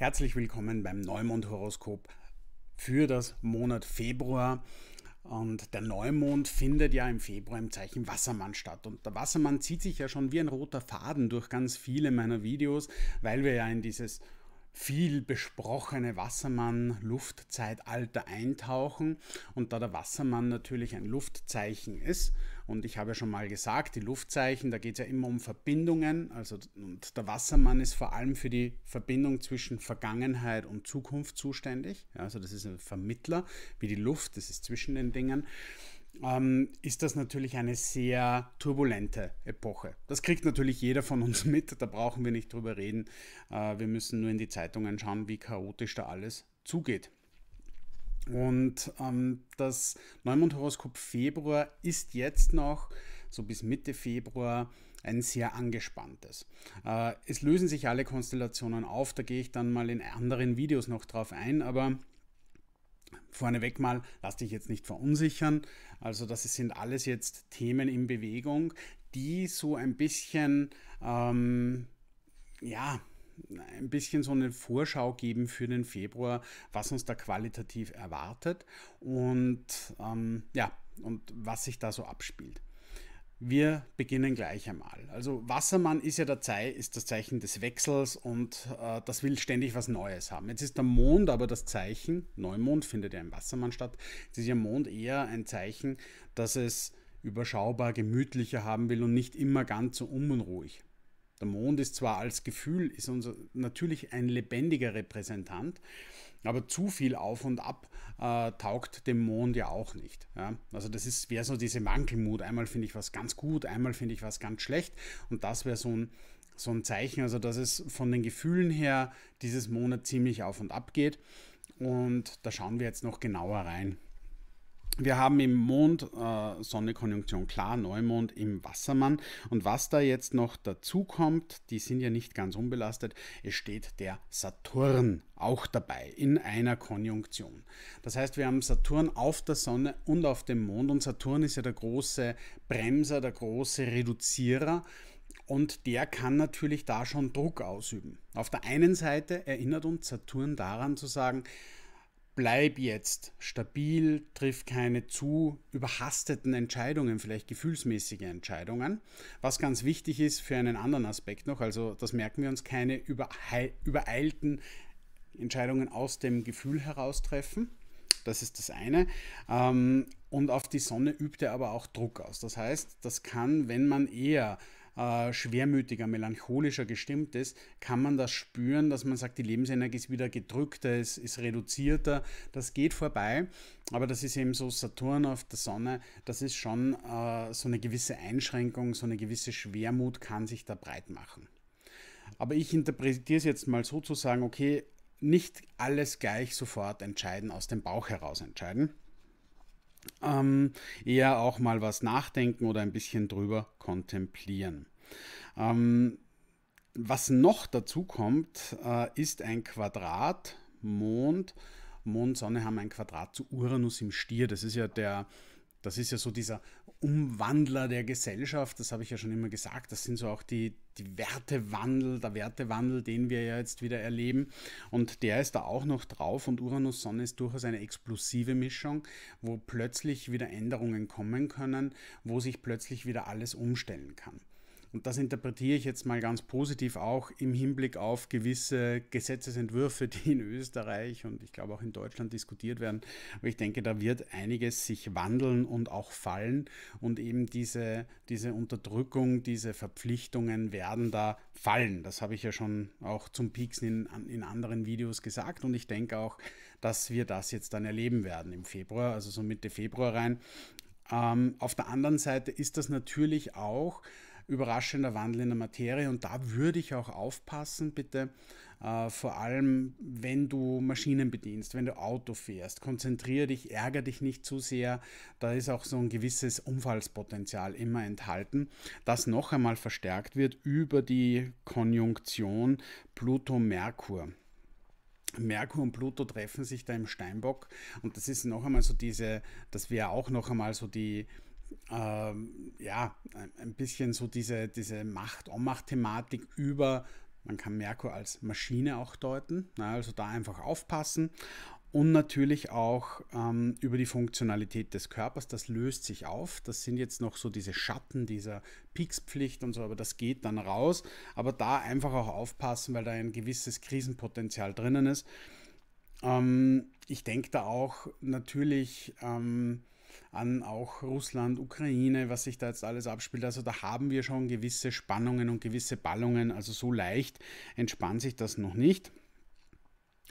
Herzlich willkommen beim Neumond-Horoskop für das Monat Februar. Und der Neumond findet ja im Februar im Zeichen Wassermann statt. Und der Wassermann zieht sich ja schon wie ein roter Faden durch ganz viele meiner Videos, weil wir ja in dieses viel besprochene Wassermann-Luftzeitalter eintauchen. Und da der Wassermann natürlich ein Luftzeichen ist, und ich habe ja schon mal gesagt, die Luftzeichen, da geht es ja immer um Verbindungen. Also und der Wassermann ist vor allem für die Verbindung zwischen Vergangenheit und Zukunft zuständig. Ja, also das ist ein Vermittler, wie die Luft, das ist zwischen den Dingen. Ähm, ist das natürlich eine sehr turbulente Epoche. Das kriegt natürlich jeder von uns mit, da brauchen wir nicht drüber reden. Äh, wir müssen nur in die Zeitungen schauen, wie chaotisch da alles zugeht. Und ähm, das Neumondhoroskop Februar ist jetzt noch so bis Mitte Februar ein sehr angespanntes. Äh, es lösen sich alle Konstellationen auf, da gehe ich dann mal in anderen Videos noch drauf ein, aber vorneweg mal, lass dich jetzt nicht verunsichern. Also das sind alles jetzt Themen in Bewegung, die so ein bisschen, ähm, ja, ein bisschen so eine Vorschau geben für den Februar, was uns da qualitativ erwartet und ähm, ja, und was sich da so abspielt. Wir beginnen gleich einmal. Also Wassermann ist ja der Zei ist das Zeichen des Wechsels und äh, das will ständig was Neues haben. Jetzt ist der Mond aber das Zeichen, Neumond findet ja im Wassermann statt, jetzt ist ja Mond eher ein Zeichen, dass es überschaubar, gemütlicher haben will und nicht immer ganz so unruhig. Der Mond ist zwar als Gefühl, ist unser, natürlich ein lebendiger Repräsentant, aber zu viel auf und ab äh, taugt dem Mond ja auch nicht. Ja? Also das wäre so diese Wankelmut. Einmal finde ich was ganz gut, einmal finde ich was ganz schlecht. Und das wäre so ein, so ein Zeichen, also dass es von den Gefühlen her dieses Monat ziemlich auf und ab geht. Und da schauen wir jetzt noch genauer rein. Wir haben im Mond äh, Sonne Konjunktion klar, Neumond im Wassermann. Und was da jetzt noch dazu kommt, die sind ja nicht ganz unbelastet, es steht der Saturn auch dabei in einer Konjunktion. Das heißt, wir haben Saturn auf der Sonne und auf dem Mond. Und Saturn ist ja der große Bremser, der große Reduzierer. Und der kann natürlich da schon Druck ausüben. Auf der einen Seite erinnert uns Saturn daran zu sagen, bleib jetzt stabil, triff keine zu überhasteten Entscheidungen, vielleicht gefühlsmäßige Entscheidungen. Was ganz wichtig ist für einen anderen Aspekt noch, also das merken wir uns, keine übereilten Entscheidungen aus dem Gefühl heraus treffen. Das ist das eine. Ähm, und auf die Sonne übt er aber auch Druck aus. Das heißt, das kann, wenn man eher äh, schwermütiger, melancholischer gestimmt ist, kann man das spüren, dass man sagt, die Lebensenergie ist wieder gedrückter, es ist reduzierter, das geht vorbei. Aber das ist eben so Saturn auf der Sonne, das ist schon äh, so eine gewisse Einschränkung, so eine gewisse Schwermut kann sich da breit machen. Aber ich interpretiere es jetzt mal so zu sagen, okay, nicht alles gleich sofort entscheiden, aus dem Bauch heraus entscheiden, ähm, eher auch mal was nachdenken oder ein bisschen drüber kontemplieren. Ähm, was noch dazu kommt, äh, ist ein Quadrat Mond. Mond, Sonne haben ein Quadrat zu Uranus im Stier. Das ist ja der das ist ja so dieser Umwandler der Gesellschaft, das habe ich ja schon immer gesagt. Das sind so auch die, die Wertewandel, der Wertewandel, den wir ja jetzt wieder erleben. Und der ist da auch noch drauf. Und Uranus Sonne ist durchaus eine explosive Mischung, wo plötzlich wieder Änderungen kommen können, wo sich plötzlich wieder alles umstellen kann und das interpretiere ich jetzt mal ganz positiv auch im Hinblick auf gewisse Gesetzesentwürfe, die in Österreich und ich glaube auch in Deutschland diskutiert werden. Aber ich denke, da wird einiges sich wandeln und auch fallen und eben diese, diese Unterdrückung, diese Verpflichtungen werden da fallen. Das habe ich ja schon auch zum Pieksen in, in anderen Videos gesagt und ich denke auch, dass wir das jetzt dann erleben werden im Februar, also so Mitte Februar rein. Ähm, auf der anderen Seite ist das natürlich auch überraschender Wandel in der Materie und da würde ich auch aufpassen, bitte, äh, vor allem wenn du Maschinen bedienst, wenn du Auto fährst, konzentriere dich, ärgere dich nicht zu sehr, da ist auch so ein gewisses Unfallspotenzial immer enthalten, das noch einmal verstärkt wird über die Konjunktion Pluto-Merkur. Merkur und Pluto treffen sich da im Steinbock und das ist noch einmal so diese, das wäre auch noch einmal so die, ähm, ja, ein bisschen so diese, diese macht ommacht thematik über, man kann Merkur als Maschine auch deuten, na, ne? also da einfach aufpassen. Und natürlich auch ähm, über die Funktionalität des Körpers, das löst sich auf. Das sind jetzt noch so diese Schatten dieser Peakspflicht und so, aber das geht dann raus. Aber da einfach auch aufpassen, weil da ein gewisses Krisenpotenzial drinnen ist. Ähm, ich denke da auch natürlich ähm, an auch Russland, Ukraine, was sich da jetzt alles abspielt. Also da haben wir schon gewisse Spannungen und gewisse Ballungen. Also so leicht entspannt sich das noch nicht.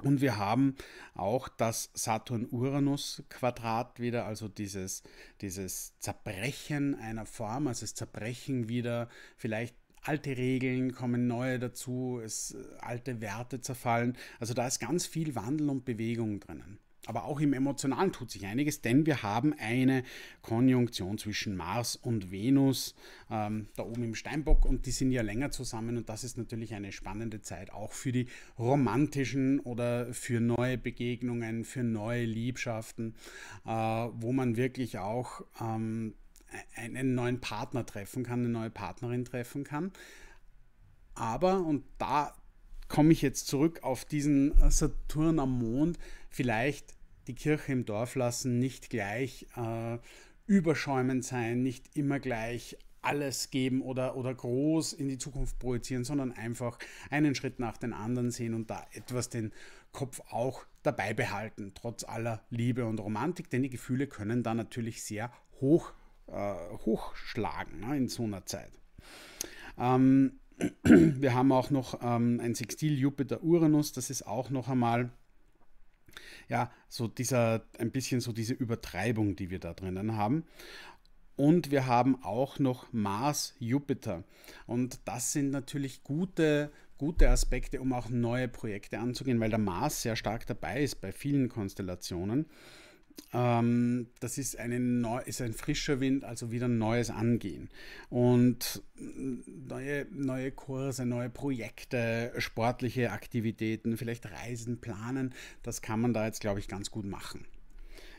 Und wir haben auch das Saturn-Uranus-Quadrat wieder, also dieses, dieses Zerbrechen einer Form, also das Zerbrechen wieder vielleicht alte Regeln kommen neue dazu, es, äh, alte Werte zerfallen. Also da ist ganz viel Wandel und Bewegung drinnen. Aber auch im Emotionalen tut sich einiges, denn wir haben eine Konjunktion zwischen Mars und Venus ähm, da oben im Steinbock und die sind ja länger zusammen und das ist natürlich eine spannende Zeit auch für die romantischen oder für neue Begegnungen, für neue Liebschaften, äh, wo man wirklich auch ähm, einen neuen Partner treffen kann, eine neue Partnerin treffen kann. Aber, und da komme ich jetzt zurück auf diesen Saturn am Mond, vielleicht die Kirche im Dorf lassen, nicht gleich äh, überschäumend sein, nicht immer gleich alles geben oder, oder groß in die Zukunft projizieren, sondern einfach einen Schritt nach den anderen sehen und da etwas den Kopf auch dabei behalten, trotz aller Liebe und Romantik, denn die Gefühle können da natürlich sehr hoch, äh, hochschlagen ne, in so einer Zeit. Ähm, wir haben auch noch ähm, ein Sextil Jupiter-Uranus, das ist auch noch einmal ja, so dieser, ein bisschen so diese Übertreibung, die wir da drinnen haben. Und wir haben auch noch Mars, Jupiter. Und das sind natürlich gute, gute Aspekte, um auch neue Projekte anzugehen, weil der Mars sehr stark dabei ist bei vielen Konstellationen. Ähm, das ist, eine neu, ist ein frischer Wind, also wieder ein neues Angehen. Und mm, neue, neue Kurse, neue Projekte, sportliche Aktivitäten, vielleicht Reisen planen, das kann man da jetzt, glaube ich, ganz gut machen.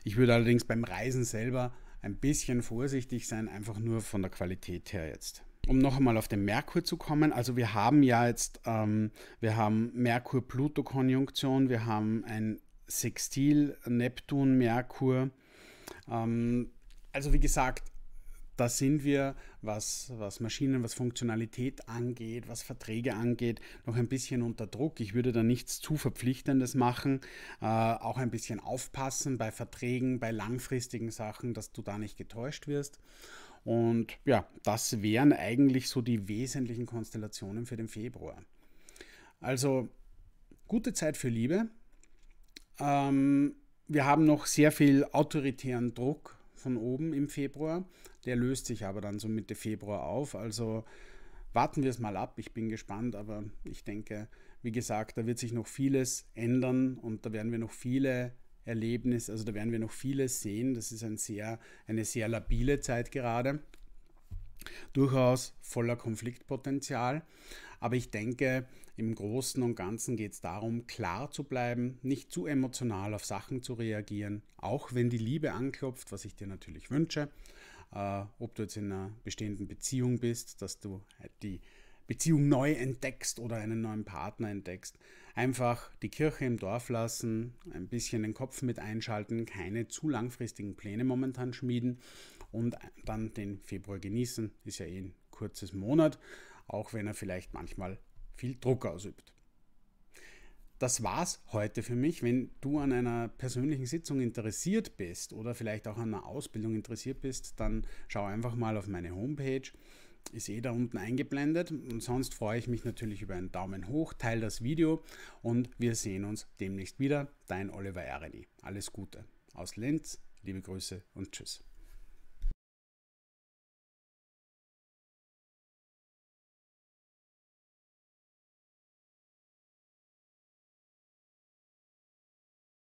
Ich würde allerdings beim Reisen selber ein bisschen vorsichtig sein, einfach nur von der Qualität her jetzt um noch einmal auf den Merkur zu kommen, also wir haben ja jetzt, ähm, wir haben Merkur-Pluto-Konjunktion, wir haben ein Sextil, Neptun, Merkur. Ähm, also wie gesagt, da sind wir, was, was Maschinen, was Funktionalität angeht, was Verträge angeht, noch ein bisschen unter Druck. Ich würde da nichts zu Verpflichtendes machen. Äh, auch ein bisschen aufpassen bei Verträgen, bei langfristigen Sachen, dass du da nicht getäuscht wirst. Und ja, das wären eigentlich so die wesentlichen Konstellationen für den Februar. Also gute Zeit für Liebe, ähm, wir haben noch sehr viel autoritären Druck von oben im Februar. Der löst sich aber dann so Mitte Februar auf. Also warten wir es mal ab. Ich bin gespannt, aber ich denke, wie gesagt, da wird sich noch vieles ändern und da werden wir noch viele Erlebnisse, also da werden wir noch vieles sehen. Das ist ein sehr, eine sehr labile Zeit gerade. Durchaus voller Konfliktpotenzial. Aber ich denke, im Großen und Ganzen geht es darum, klar zu bleiben, nicht zu emotional auf Sachen zu reagieren, auch wenn die Liebe anklopft, was ich dir natürlich wünsche. Äh, ob du jetzt in einer bestehenden Beziehung bist, dass du die Beziehung neu entdeckst oder einen neuen Partner entdeckst. Einfach die Kirche im Dorf lassen, ein bisschen den Kopf mit einschalten, keine zu langfristigen Pläne momentan schmieden und dann den Februar genießen. Ist ja eh ein kurzes Monat auch wenn er vielleicht manchmal viel Druck ausübt. Das war's heute für mich. Wenn du an einer persönlichen Sitzung interessiert bist oder vielleicht auch an einer Ausbildung interessiert bist, dann schau einfach mal auf meine Homepage. Ist eh da unten eingeblendet. Und sonst freue ich mich natürlich über einen Daumen hoch, teile das Video und wir sehen uns demnächst wieder. Dein Oliver Ereni. Alles Gute. Aus Linz, liebe Grüße und Tschüss.